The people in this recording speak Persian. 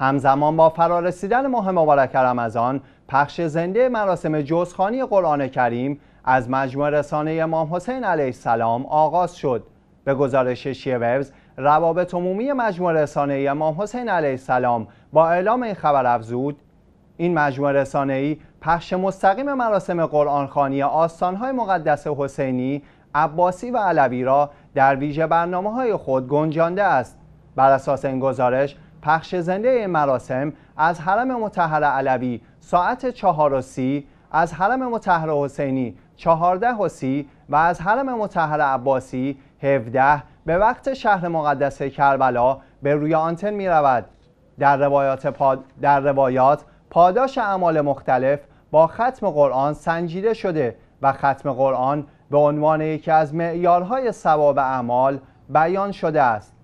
همزمان با فرارسیدن ماه مبارک رمضان پخش زنده مراسم جزخانی قرآن کریم از مجموع رسانه امام حسین علیه السلام آغاز شد به گزارش شیوز روابط عمومی مجموع رسانه امام حسین علیه السلام با اعلام این خبر افزود این مجموع رسانه ای پخش مستقیم مراسم قرآن خانی آستانهای مقدس حسینی عباسی و علوی را در ویژه برنامه های خود گنجانده است بر اساس این گزارش پخش زنده این مراسم از حرم متحر علوی ساعت چهار و سی، از حرم متحر حسینی چهارده و سی و از حرم متحر عباسی 17 به وقت شهر مقدس کربلا به روی آنتن می رود. در روایات, در روایات پاداش اعمال مختلف با ختم قرآن سنجیده شده و ختم قرآن به عنوان یکی از معیارهای ثواب اعمال بیان شده است